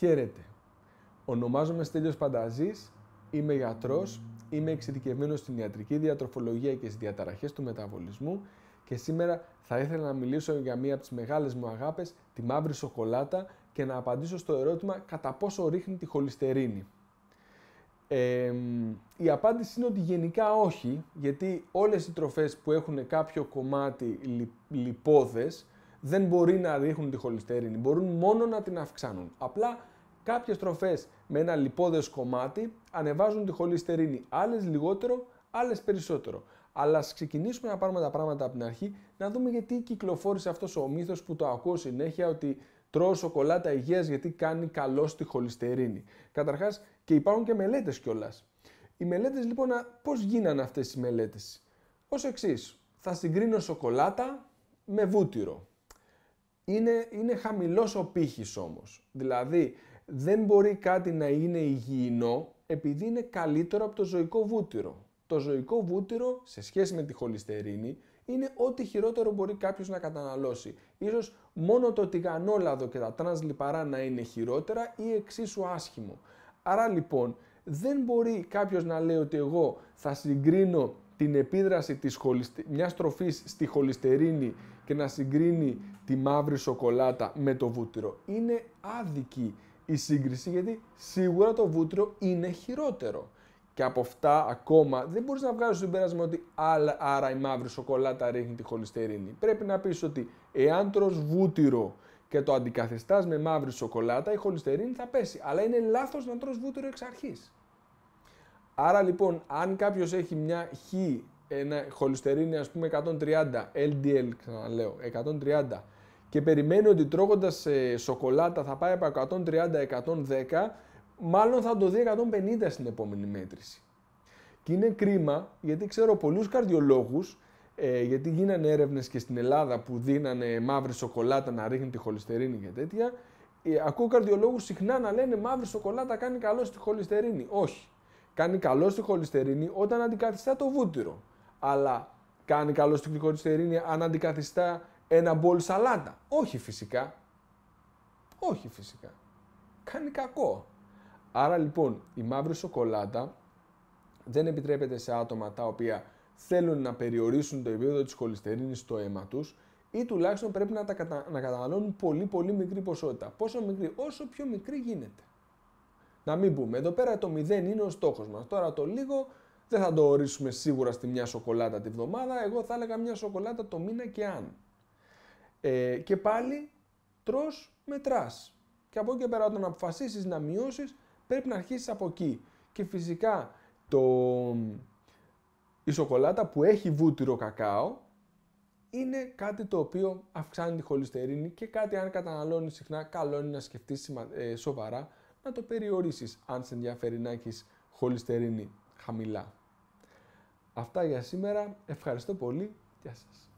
Χαίρετε. Ονομάζομαι Στέλιος Πανταζής, είμαι γιατρός, είμαι εξειδικευμένος στην ιατρική διατροφολογία και στις διαταραχές του μεταβολισμού και σήμερα θα ήθελα να μιλήσω για μία από τις μεγάλες μου αγάπες, τη μαύρη σοκολάτα και να απαντήσω στο ερώτημα κατά πόσο ρίχνει τη χολυστερίνη. Ε, η απάντηση είναι ότι γενικά όχι, γιατί όλες οι τροφές που έχουν κάποιο κομμάτι λιπόδες δεν μπορεί να ρίχνουν τη χολυστερίνη, μπορούν μόνο να την αυξάνουν. Απλά Κάποιες τροφές με ένα λιπόδες κομμάτι ανεβάζουν τη χολυστερίνη, άλλες λιγότερο, άλλες περισσότερο. Αλλά ας ξεκινήσουμε να πάρουμε τα πράγματα από την αρχή, να δούμε γιατί κυκλοφόρησε αυτός ο μύθος που το ακούω συνέχεια ότι τρώω σοκολάτα υγείας γιατί κάνει καλό στη χολυστερίνη. Καταρχάς και υπάρχουν και μελέτες κιόλας. Οι μελέτες λοιπόν, πώς γίνανε αυτές οι μελέτες. Ως εξής, θα συγκρίνω σοκολάτα με βούτυρο. Είναι, είναι χαμηλός ο πύχης όμως. Δηλαδή, δεν μπορεί κάτι να είναι υγιεινό επειδή είναι καλύτερο από το ζωικό βούτυρο. Το ζωικό βούτυρο σε σχέση με τη χολυστερίνη είναι ό,τι χειρότερο μπορεί κάποιος να καταναλώσει. Ίσως μόνο το τηγανόλαδο και τα τρανς λιπαρά να είναι χειρότερα ή εξίσου άσχημο. Άρα λοιπόν δεν μπορεί κάποιος να λέει ότι εγώ θα συγκρίνω την επίδραση της χολυστε... μιας τροφής στη χολυστερίνη και να συγκρίνει τη μαύρη σοκολάτα με το βούτυρο. Είναι άδικη η σύγκριση γιατί σίγουρα το βούτυρο είναι χειρότερο. Και από αυτά ακόμα δεν μπορείς να βγάλει το συμπέρασμα ότι άρα η μαύρη σοκολάτα ρίχνει τη χολυστερίνη. Πρέπει να πεις ότι εάν τρως βούτυρο και το αντικαθιστάς με μαύρη σοκολάτα η χολυστερίνη θα πέσει. Αλλά είναι λάθος να τρως βούτυρο εξ αρχής. Άρα λοιπόν αν κάποιος έχει μια χ, ένα χολυστερίνη ας πούμε 130, LDL ξαναλέω, 130 και περιμένει ότι τρώγοντας ε, σοκολάτα θα πάει από 130-110, μάλλον θα το δει 150 στην επόμενη μέτρηση. Και είναι κρίμα γιατί ξέρω πολλούς καρδιολόγους, ε, γιατί γίνανε έρευνες και στην Ελλάδα που δίνανε μαύρη σοκολάτα να ρίχνει τη χολυστερίνη και τέτοια, ε, ακούω καρδιολόγους συχνά να λένε μαύρη σοκολάτα κάνει καλό στη χολυστερίνη. Όχι. Κάνει καλό στη χολυστερίνη όταν αντικαθιστά το βούτυρο. Αλλά κάνει καλό στη χολυστερίνη αν αντικαθιστά ένα μπολ σαλάτα. Όχι φυσικά. Όχι φυσικά. Κάνει κακό. Άρα λοιπόν η μαύρη σοκολάτα δεν επιτρέπεται σε άτομα τα οποία θέλουν να περιορίσουν το επίπεδο της χοληστερίνης στο αίμα τους ή τουλάχιστον πρέπει να, τα να καταναλώνουν πολύ πολύ μικρή ποσότητα. Πόσο μικρή, όσο πιο μικρή γίνεται. Να μην πούμε, εδώ πέρα το 0 είναι ο στόχος μας. Τώρα το λίγο δεν θα το ορίσουμε σίγουρα στη μια σοκολάτα τη βδομάδα, εγώ θα έλεγα μια σοκολάτα το μήνα και αν. Ε, και πάλι τρως, μετράς. Και από εκεί και πέρα όταν αποφασίσεις να μειώσεις, πρέπει να αρχίσεις από εκεί. Και φυσικά το... η σοκολάτα που έχει βούτυρο κακάο είναι κάτι το οποίο αυξάνει τη χολυστερίνη και κάτι αν καταναλώνεις συχνά καλό είναι να σκεφτείς ε, σοβαρά να το περιορίσεις αν σε ενδιαφέρει να έχεις χολυστερίνη χαμηλά. Αυτά για σήμερα. Ευχαριστώ πολύ. Γεια σας.